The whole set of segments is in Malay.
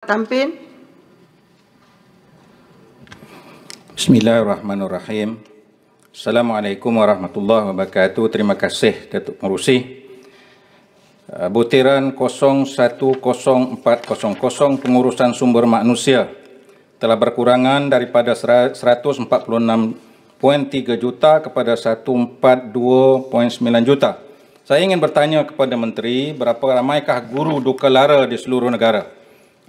tampin. Bismillahirrahmanirrahim. Assalamualaikum warahmatullahi wabarakatuh. Terima kasih Datuk Pengerusi. Uh, butiran 010400 Pengurusan Sumber Manusia telah berkurangan daripada 146.3 juta kepada 142.9 juta. Saya ingin bertanya kepada Menteri, berapa ramaikah guru duka lara di seluruh negara?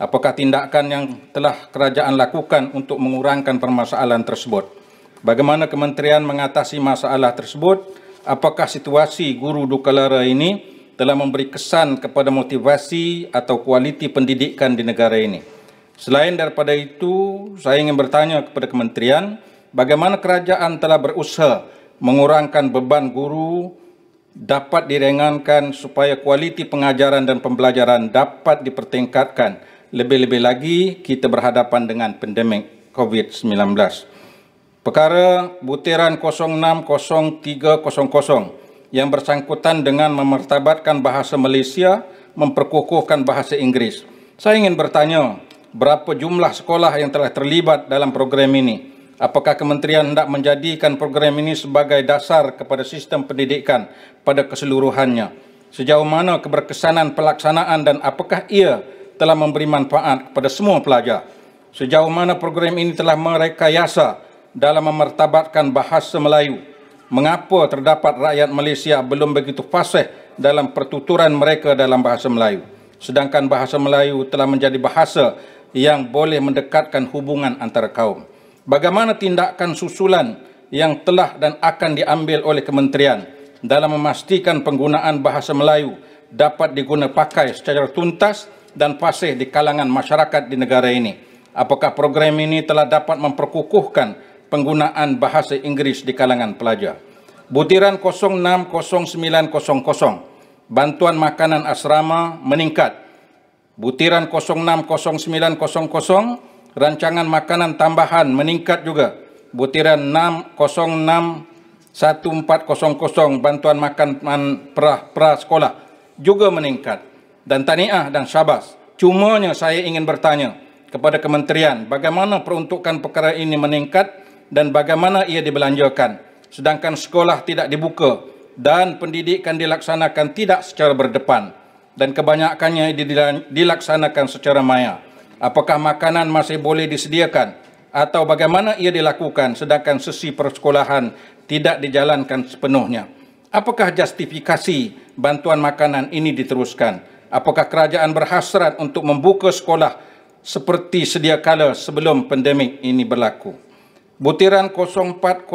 Apakah tindakan yang telah kerajaan lakukan untuk mengurangkan permasalahan tersebut? Bagaimana kementerian mengatasi masalah tersebut? Apakah situasi guru Dukalara ini telah memberi kesan kepada motivasi atau kualiti pendidikan di negara ini? Selain daripada itu, saya ingin bertanya kepada kementerian, bagaimana kerajaan telah berusaha mengurangkan beban guru dapat direngankan supaya kualiti pengajaran dan pembelajaran dapat dipertingkatkan lebih-lebih lagi kita berhadapan dengan pandemik COVID-19. Perkara butiran 060300 yang bersangkutan dengan memertabatkan bahasa Malaysia memperkukuhkan bahasa Inggeris. Saya ingin bertanya, berapa jumlah sekolah yang telah terlibat dalam program ini? Apakah kementerian hendak menjadikan program ini sebagai dasar kepada sistem pendidikan pada keseluruhannya? Sejauh mana keberkesanan pelaksanaan dan apakah ia telah memberi manfaat kepada semua pelajar. Sejauh mana program ini telah merekayasa dalam memertabatkan bahasa Melayu. Mengapa terdapat rakyat Malaysia belum begitu fasih dalam pertuturan mereka dalam bahasa Melayu. Sedangkan bahasa Melayu telah menjadi bahasa yang boleh mendekatkan hubungan antara kaum. Bagaimana tindakan susulan yang telah dan akan diambil oleh kementerian dalam memastikan penggunaan bahasa Melayu dapat pakai secara tuntas dan fasih di kalangan masyarakat di negara ini. Apakah program ini telah dapat memperkukuhkan penggunaan bahasa Inggeris di kalangan pelajar? Butiran 060900, bantuan makanan asrama meningkat. Butiran 060900, rancangan makanan tambahan meningkat juga. Butiran 606 1400 bantuan makanan perah pra sekolah juga meningkat dan taniah dan syabas. Cumanya saya ingin bertanya kepada kementerian bagaimana peruntukan perkara ini meningkat dan bagaimana ia dibelanjakan sedangkan sekolah tidak dibuka dan pendidikan dilaksanakan tidak secara berdepan dan kebanyakannya dilaksanakan secara maya. Apakah makanan masih boleh disediakan atau bagaimana ia dilakukan sedangkan sesi persekolahan tidak dijalankan sepenuhnya? Apakah justifikasi bantuan makanan ini diteruskan? apakah kerajaan berhasrat untuk membuka sekolah seperti sedia kala sebelum pandemik ini berlaku. Butiran 040100,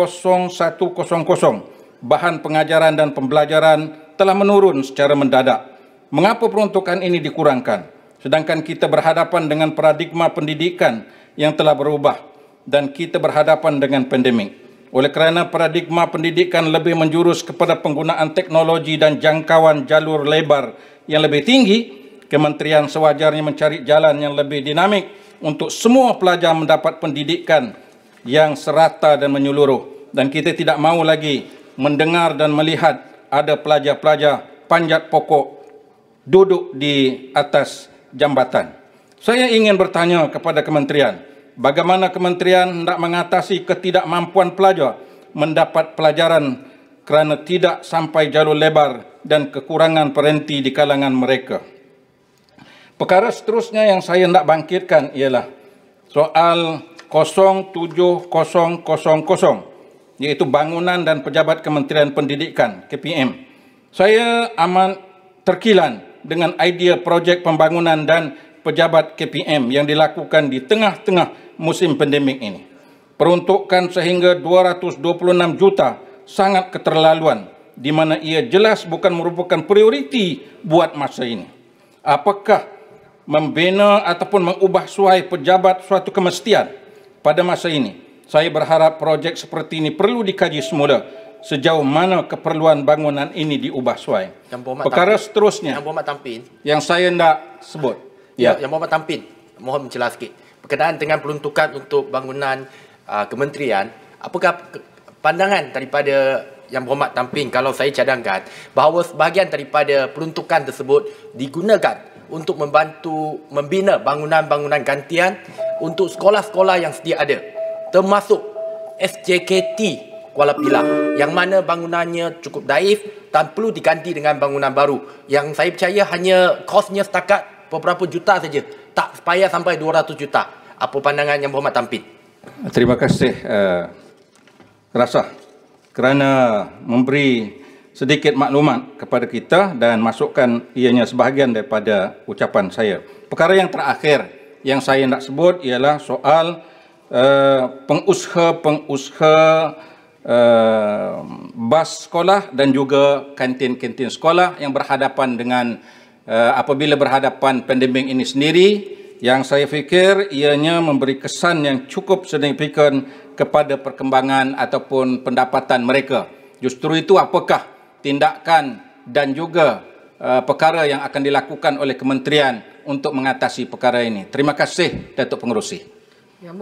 bahan pengajaran dan pembelajaran telah menurun secara mendadak. Mengapa peruntukan ini dikurangkan? Sedangkan kita berhadapan dengan paradigma pendidikan yang telah berubah dan kita berhadapan dengan pandemik. Oleh kerana paradigma pendidikan lebih menjurus kepada penggunaan teknologi dan jangkauan jalur lebar yang lebih tinggi, kementerian sewajarnya mencari jalan yang lebih dinamik untuk semua pelajar mendapat pendidikan yang serata dan menyeluruh. Dan kita tidak mahu lagi mendengar dan melihat ada pelajar-pelajar panjat pokok duduk di atas jambatan. Saya ingin bertanya kepada kementerian, bagaimana kementerian nak mengatasi ketidakmampuan pelajar mendapat pelajaran kerana tidak sampai jalur lebar dan kekurangan perhenti di kalangan mereka. Perkara seterusnya yang saya nak bangkitkan ialah soal 07000 iaitu bangunan dan pejabat Kementerian Pendidikan KPM. Saya amat terkilan dengan idea projek pembangunan dan pejabat KPM yang dilakukan di tengah-tengah musim pandemik ini. Peruntukan sehingga 226 juta sangat keterlaluan di mana ia jelas bukan merupakan prioriti buat masa ini. Apakah membina ataupun mengubah suai pejabat suatu kemestian pada masa ini? Saya berharap projek seperti ini perlu dikaji semula sejauh mana keperluan bangunan ini diubah suai. Yang Perkara tampin. seterusnya yang, tampin. yang saya nak sebut. Ya. Yang Muhammad Tampin, mohon menjelaskan sikit. dengan peruntukan untuk bangunan uh, kementerian, apakah pandangan daripada yang berhormat tamping kalau saya cadangkan bahawa sebahagian daripada peruntukan tersebut digunakan untuk membantu membina bangunan-bangunan gantian untuk sekolah-sekolah yang sedia ada termasuk SJKT Kuala Pilah yang mana bangunannya cukup daif dan perlu diganti dengan bangunan baru yang saya percaya hanya kosnya setakat beberapa juta saja tak payah sampai 200 juta apa pandangan yang berhormat tamping Terima kasih uh terasah kerana memberi sedikit maklumat kepada kita dan masukkan ianya sebahagian daripada ucapan saya. Perkara yang terakhir yang saya nak sebut ialah soal eh, pengusaha-pengusaha uh, uh, bas sekolah dan juga kantin-kantin sekolah yang berhadapan dengan uh, apabila berhadapan pandemik ini sendiri yang saya fikir ianya memberi kesan yang cukup signifikan kepada perkembangan ataupun pendapatan mereka. Justru itu apakah tindakan dan juga uh, perkara yang akan dilakukan oleh kementerian untuk mengatasi perkara ini. Terima kasih Datuk Pengerusi.